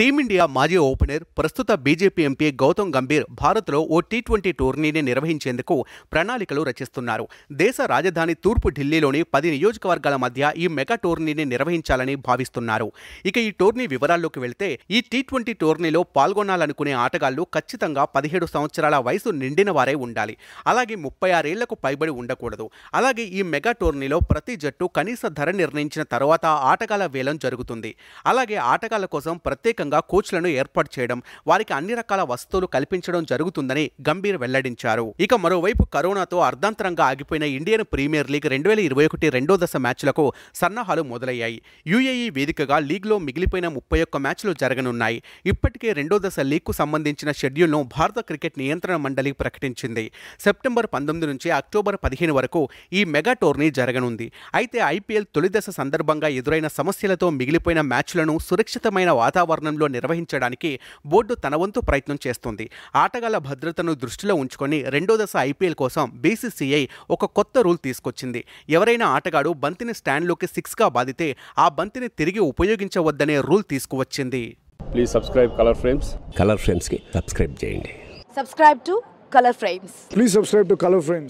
team India మాజీ opener ప్రస్తుత BJP MP Gautam Gambhir భారత్లో ఓ టీ ట్వంటీ టోర్నీని నిర్వహించేందుకు ప్రణాళికలు రచిస్తున్నారు దేశ రాజధాని తూర్పు ఢిల్లీలోని పది నియోజకవర్గాల మధ్య ఈ మెగా టోర్నీని నిర్వహించాలని భావిస్తున్నారు ఇక ఈ టోర్నీ వివరాల్లోకి వెళ్తే ఈ టీ ట్వంటీ టోర్నీలో పాల్గొనాలనుకునే ఆటగాళ్లు ఖచ్చితంగా పదిహేడు సంవత్సరాల వయసు నిండిన వారే ఉండాలి అలాగే ముప్పై ఆరేళ్లకు పైబడి ఉండకూడదు అలాగే ఈ మెగా టోర్నీలో ప్రతి జట్టు కనీస ధర నిర్ణయించిన తర్వాత ఆటగాళ్ల వేలం జరుగుతుంది అలాగే ఆటగాళ్ల కోసం ప్రత్యేక ప్రత్యేకంగా కోచ్లను ఏర్పాటు చేయడం వారికి అన్ని రకాల వస్తువులు కల్పించడం జరుగుతుందని గంభీర్ వెల్లడించారు ఇక మరోవైపు కరోనాతో అర్ధాంతరంగా ఆగిపోయిన ఇండియన్ ప్రీమియర్ లీగ్ రెండు వేల ఇరవై ఒకటి రెండో దశ మ్యాచ్లకు సన్నాహాలు మొదలయ్యాయి యూఏఈ వేదికగా లీగ్లో మిగిలిపోయిన ముప్పై ఒక్క మ్యాచ్లు జరగనున్నాయి ఇప్పటికే రెండో దశ లీగ్కు సంబంధించిన షెడ్యూల్ను భారత క్రికెట్ నియంత్రణ మండలి ప్రకటించింది సెప్టెంబర్ పంతొమ్మిది నుంచి అక్టోబర్ పదిహేను వరకు ఈ మెగా టోర్నీ జరగనుంది అయితే ఐపీఎల్ తొలి దశ సందర్భంగా ఎదురైన సమస్యలతో మిగిలిపోయిన మ్యాచ్లను సురక్షితమైన వాతావరణం ఆధ్వర్యంలో నిర్వహించడానికి బోర్డు తన వంతు ప్రయత్నం చేస్తుంది ఆటగాళ్ల భద్రతను దృష్టిలో ఉంచుకొని రెండో దశ ఐపీఎల్ కోసం బీసీసీఐ ఒక కొత్త రూల్ తీసుకొచ్చింది ఎవరైనా ఆటగాడు బంతిని స్టాండ్లోకి సిక్స్గా బాధితే ఆ బంతిని తిరిగి ఉపయోగించవద్దనే రూల్ తీసుకువచ్చింది please subscribe Color Frames Color ఫ్రేమ్స్కి సబ్స్క్రైబ్ చేయండి subscribe to Color Frames please subscribe to Color frames